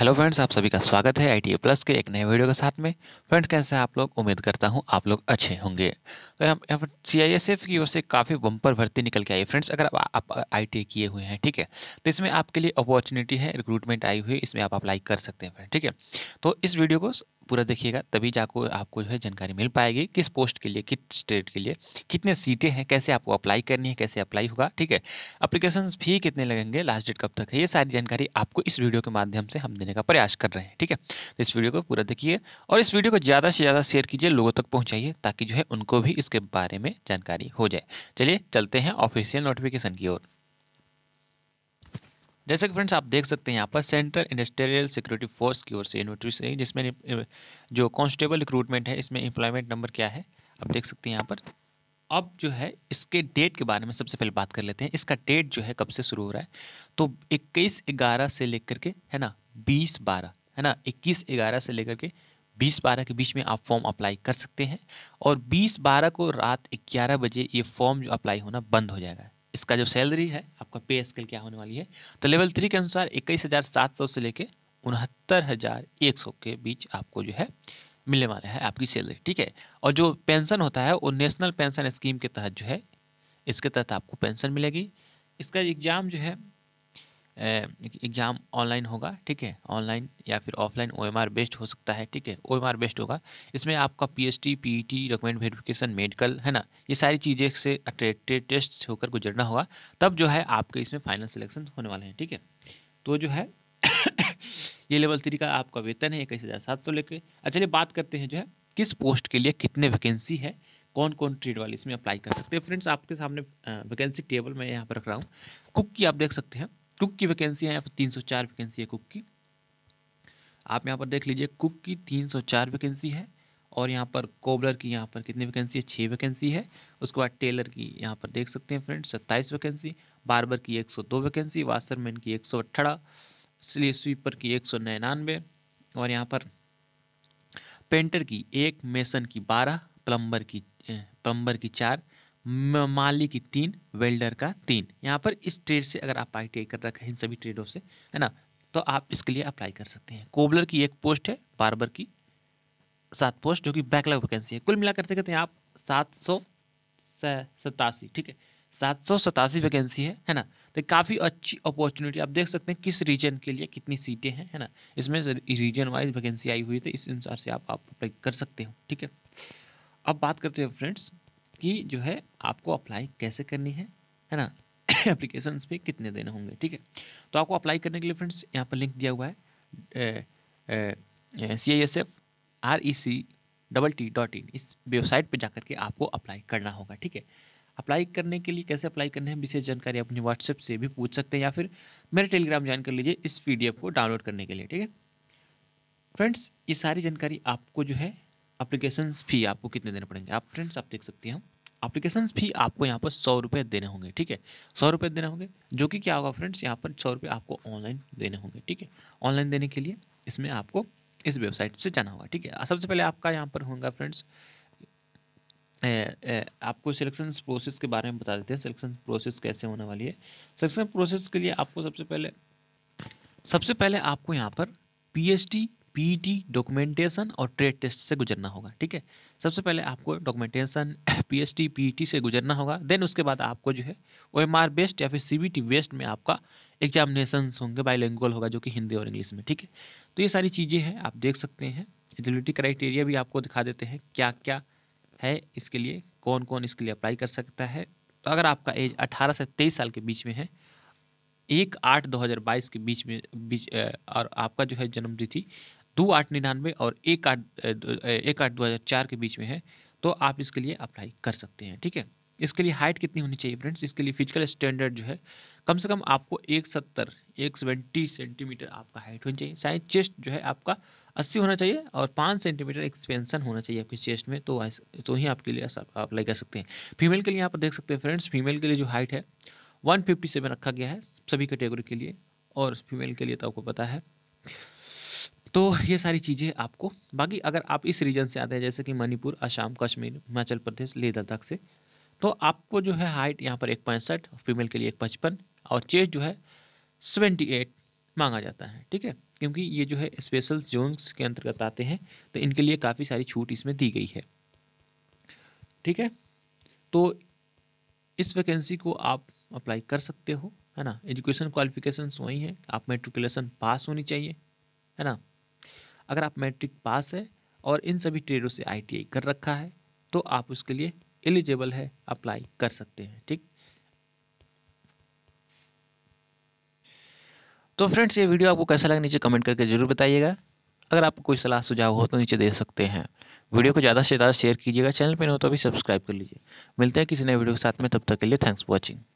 hello friends आप सभी का स्वागत है आई प्लस के एक नए वीडियो के साथ में फ्रेंड्स कैसे आप लोग उम्मीद करता हूं आप लोग अच्छे होंगे तो सी आई एस एफ की ओर से काफ़ी बम्पर भर्ती निकल के आई फ्रेंड्स अगर आप, आई टी किए हुए हैं ठीक है तो इसमें आपके लिए अपॉर्चुनिटी है रिक्रूटमेंट आई हुई इसमें आप अप्लाई कर सकते हैं फ्रेंड ठीक है तो इस वीडियो को पूरा देखिएगा तभी जाकर आपको जो है जानकारी मिल पाएगी किस पोस्ट के लिए किस स्टेट के लिए कितने सीटें हैं कैसे आपको अप्लाई करनी है कैसे अप्लाई होगा ठीक है अप्लीकेशन फी कितने लगेंगे लास्ट डेट कब तक है ये सारी जानकारी आपको इस वीडियो के माध्यम से हम देने देने का प्रयास कर रहे हैं ठीक है तो इस वीडियो को पूरा देखिए और इस वीडियो को ज़्यादा से ज़्यादा शेयर कीजिए लोगों तक पहुँचाइए ताकि जो है उनको भी इसके बारे में जानकारी हो जाए चलिए चलते हैं ऑफिशियल नोटिफिकेशन की ओर जैसे कि फ्रेंड्स आप देख सकते हैं यहाँ पर सेंट्रल इंडस्ट्रियल सिक्योरिटी फोर्स की ओर से नोटिस है जिसमें जो कांस्टेबल रिक्रूटमेंट है इसमें एम्प्लॉयमेंट नंबर क्या है आप देख सकते हैं यहाँ पर अब जो है इसके डेट के बारे में सबसे पहले बात कर लेते हैं इसका डेट जो है कब से शुरू हो रहा है तो इक्कीस ग्यारह से लेकर के है ना बीस बारह है ना इक्कीस ग्यारह से लेकर के बीस बारह के बीच में आप फॉर्म अप्लाई कर सकते हैं और बीस बारह को रात ग्यारह बजे ये फॉर्म जो अप्लाई होना बंद हो जाएगा इसका जो सैलरी है आपका पे स्केल क्या होने वाली है तो लेवल थ्री के अनुसार इक्कीस हज़ार सात सौ से लेके उनहत्तर हज़ार एक सौ के बीच आपको जो है मिलने वाला है आपकी सैलरी ठीक है और जो पेंशन होता है वो नेशनल पेंशन स्कीम के तहत जो है इसके तहत आपको पेंशन मिलेगी इसका एग्ज़ाम जो है एग्ज़ाम ऑनलाइन होगा ठीक है ऑनलाइन या फिर ऑफलाइन ओ बेस्ड हो सकता है ठीक है ओ बेस्ड होगा इसमें आपका P H T P T document verification medical है ना ये सारी चीज़ें से अट्रेक्टेड टेस्ट होकर गुजरना होगा तब जो है आपके इसमें फाइनल सिलेक्शन होने वाले हैं ठीक है तो जो है ये लेवल थ्री का आपका वेतन है इक्कीस हज़ार सात सौ अच्छा चलिए बात करते हैं जो है किस पोस्ट के लिए कितने वैकेंसी है कौन कौन ट्रेड वाले इसमें अप्लाई कर सकते हैं फ्रेंड्स आपके सामने वैकेंसी टेबल मैं यहाँ पर रख रहा हूँ कुक की आप देख सकते हैं कुक की वैकेंसी है यहाँ पर तीन सौ चार वैकेंसी है कुक की आप यहाँ पर देख लीजिए कुक की तीन सौ चार वैकेंसी है और यहाँ पर कोबलर की यहाँ पर कितनी वैकेंसी है छः वैकेंसी है उसके बाद टेलर की यहाँ पर देख सकते हैं फ्रेंड्स सत्ताईस वैकेंसी बारबर की एक सौ दो वैकेंसी वाशरमैन की एक सौ अट्ठारह स्ली स्वीपर की एक सौ निन्यानवे और यहाँ पर पेंटर की एक मेसन की बारह प्लम्बर की प्लम्बर की चार माली की तीन वेल्डर का तीन यहाँ पर इस ट्रेड से अगर आप आई कर रखें इन सभी ट्रेडों से है ना तो आप इसके लिए अप्लाई कर सकते हैं कोबलर की एक पोस्ट है बारबर की सात पोस्ट जो कि बैकलॉग वैकेंसी है कुल मिला से कहते हैं आप सात सौ सतासी ठीक है सात सौ सतासी वैकेंसी है है ना तो काफ़ी अच्छी अपॉर्चुनिटी आप देख सकते हैं किस रीजन के लिए कितनी सीटें हैं है ना इसमें रीजन वाइज वैकेंसी आई हुई थी तो इस अनुसार से आप अप्लाई कर सकते हो ठीक है अब बात करते हैं फ्रेंड्स कि जो है आपको अप्लाई कैसे करनी है है ना एप्लीकेशन पे कितने देने होंगे ठीक है तो आपको अप्लाई करने के लिए फ्रेंड्स यहाँ पर लिंक दिया हुआ है C I S F R E C double T dot in इस वेबसाइट पर जाकर के आपको अप्लाई करना होगा ठीक है अप्लाई करने के लिए कैसे अप्लाई करने हैं विशेष जानकारी आप अपने व्हाट्सएप से भी पूछ सकते हैं या फिर मेरे टेलीग्राम ज्वाइन कर लीजिए इस पी को डाउनलोड करने के लिए ठीक है फ्रेंड्स ये सारी जानकारी आपको जो है अप्लीकेशन फ़ी आपको कितने देने पड़ेंगे आप फ्रेंड्स आप देख सकते हैं अप्लीकेशन भी आपको यहाँ पर सौ रुपये देने होंगे ठीक है सौ रुपये देने होंगे जो कि क्या होगा फ्रेंड्स यहाँ पर सौ रुपये आपको ऑनलाइन देने होंगे ठीक है ऑनलाइन देने के लिए इसमें आपको इस वेबसाइट से जाना होगा ठीक है सबसे पहले आपका यहाँ पर होगा फ्रेंड्स ए, ए, आपको सिलेक्शन प्रोसेस के बारे में बता देते हैं सिलेक्शन प्रोसेस कैसे होने वाली है सिलेक्शन प्रोसेस के लिए आपको सबसे पहले सबसे पहले आपको यहाँ पर पी एच पीटी डॉक्यूमेंटेशन और ट्रेड टेस्ट से गुजरना होगा ठीक है सबसे पहले आपको डॉक्यूमेंटेशन पीएसटी पीटी से गुजरना होगा देन उसके बाद आपको जो है ओ एम आर बेस्ट या फिर सी बी टी बेस्ट में आपका एग्जामिनेशन होंगे बाइलैंगुअल होगा जो कि हिंदी और इंग्लिश में ठीक है तो ये सारी चीज़ें हैं आप देख सकते हैं एलिजिबिलिटी क्राइटेरिया भी आपको दिखा देते हैं क्या क्या है इसके लिए कौन कौन इसके लिए अप्लाई कर सकता है तो अगर आपका एज अठारह से तेईस साल के बीच में है एक आठ दो हज़ार बाईस के बीच में बीच और आपका जो है जन्म तिथि दो आठ निन्यानवे और एक आठ एक आठ दो हज़ार चार के बीच में है तो आप इसके लिए अप्लाई कर सकते हैं ठीक है इसके लिए हाइट कितनी होनी चाहिए फ्रेंड्स इसके लिए फिजिकल स्टैंडर्ड जो है कम से कम आपको एक सत्तर एक सेवेंटी सेंटीमीटर आपका हाइट होनी चाहिए शायद चेस्ट जो है आपका अस्सी होना चाहिए और पाँच सेंटीमीटर एक्सपेंसन होना चाहिए आपके चेस्ट में तो तो ही आपके लिए अप्लाई कर सकते हैं फीमेल के लिए यहाँ पर देख सकते हैं फ्रेंड्स फीमेल के लिए जो हाइट है वन फिफ्टी सेवन रखा गया है सभी कैटेगरी के लिए और फीमेल के लिए तो आपको पता है तो ये सारी चीज़ें आपको बाकी अगर आप इस रीजन से आते हैं जैसे कि मणिपुर असम कश्मीर हिमाचल प्रदेश लेह लद्दाख से तो आपको जो है हाइट यहाँ पर एक पैंसठ फीमेल के लिए एक पचपन और चेस्ट जो है सेवेंटी एट मांगा जाता है ठीक है क्योंकि ये जो है स्पेशल जोन्स के अंतर्गत आते हैं तो इनके लिए काफ़ी सारी छूट इसमें दी गई है ठीक है तो इस वैकेंसी को आप अप्लाई कर सकते हो है ना एजुकेशन क्वालिफिकेशन वही हैं आप मेट्रिकुलेशन पास होनी चाहिए है ना अगर आप मैट्रिक पास है और इन सभी ट्रेडों से आई कर रखा है तो आप उसके लिए एलिजिबल है अप्लाई कर सकते हैं ठीक तो फ्रेंड्स ये वीडियो आपको कैसा लगा नीचे कमेंट करके जरूर बताइएगा अगर आपको कोई सलाह सुझाव हो तो नीचे दे सकते हैं वीडियो को ज़्यादा से ज़्यादा शेयर कीजिएगा चैनल पर नहीं हो तो भी सब्सक्राइब कर लीजिए मिलते हैं किसी नए वीडियो के साथ में तब तक के लिए थैंक्स फॉर वॉचिंग